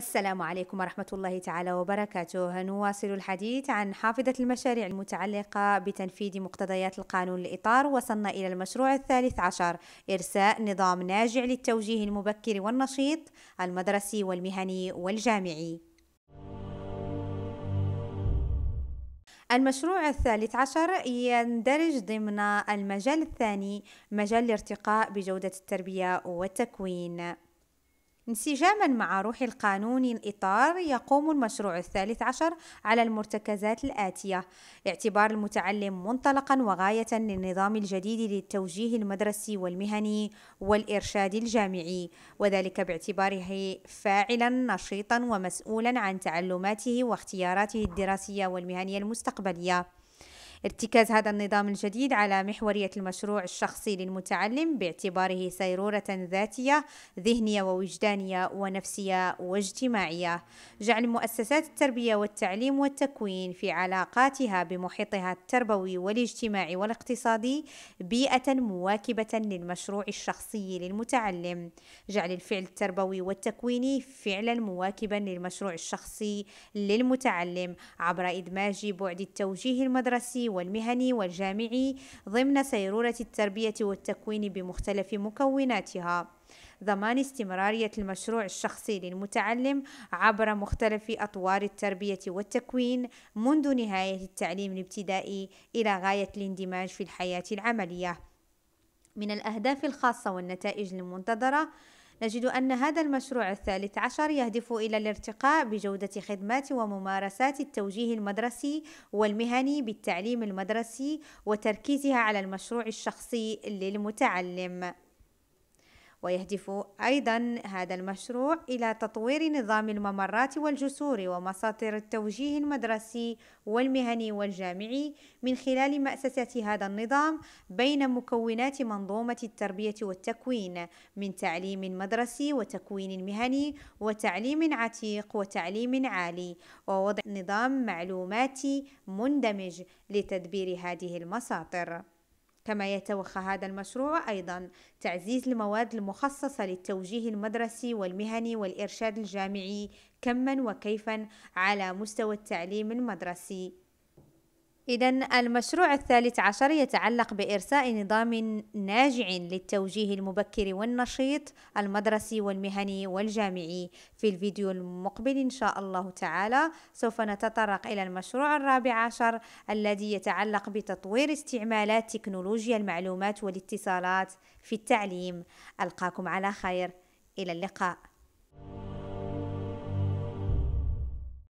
السلام عليكم ورحمة الله تعالى وبركاته نواصل الحديث عن حافظة المشاريع المتعلقة بتنفيذ مقتضيات القانون الإطار وصلنا إلى المشروع الثالث عشر إرساء نظام ناجع للتوجيه المبكر والنشيط المدرسي والمهني والجامعي المشروع الثالث عشر يندرج ضمن المجال الثاني مجال الارتقاء بجودة التربية والتكوين انسجاما مع روح القانون الإطار يقوم المشروع الثالث عشر على المرتكزات الآتية اعتبار المتعلم منطلقا وغاية للنظام الجديد للتوجيه المدرسي والمهني والإرشاد الجامعي وذلك باعتباره فاعلا نشيطا ومسؤولا عن تعلماته واختياراته الدراسية والمهنية المستقبلية ارتكاز هذا النظام الجديد على محورية المشروع الشخصي للمتعلم باعتباره سيرورة ذاتية ذهنية ووجدانية ونفسية واجتماعية جعل مؤسسات التربية والتعليم والتكوين في علاقاتها بمحيطها التربوي والاجتماعي والاقتصادي بيئة مواكبة للمشروع الشخصي للمتعلم جعل الفعل التربوي والتكويني فعلا مواكبا للمشروع الشخصي للمتعلم عبر إدماج بعد التوجيه المدرسي والمهني والجامعي ضمن سيرورة التربية والتكوين بمختلف مكوناتها ضمان استمرارية المشروع الشخصي للمتعلم عبر مختلف أطوار التربية والتكوين منذ نهاية التعليم الابتدائي إلى غاية الاندماج في الحياة العملية من الأهداف الخاصة والنتائج المنتظرة نجد أن هذا المشروع الثالث عشر يهدف إلى الارتقاء بجودة خدمات وممارسات التوجيه المدرسي والمهني بالتعليم المدرسي وتركيزها على المشروع الشخصي للمتعلم ويهدف أيضا هذا المشروع إلى تطوير نظام الممرات والجسور ومساطر التوجيه المدرسي والمهني والجامعي من خلال مأسسة هذا النظام بين مكونات منظومة التربية والتكوين من تعليم مدرسي وتكوين مهني وتعليم عتيق وتعليم عالي ووضع نظام معلوماتي مندمج لتدبير هذه المساطر كما يتوخى هذا المشروع أيضا تعزيز المواد المخصصة للتوجيه المدرسي والمهني والإرشاد الجامعي كما وكيفا على مستوى التعليم المدرسي إذا المشروع الثالث عشر يتعلق بإرساء نظام ناجع للتوجيه المبكر والنشيط المدرسي والمهني والجامعي في الفيديو المقبل إن شاء الله تعالى سوف نتطرق إلى المشروع الرابع عشر الذي يتعلق بتطوير استعمالات تكنولوجيا المعلومات والاتصالات في التعليم ألقاكم على خير إلى اللقاء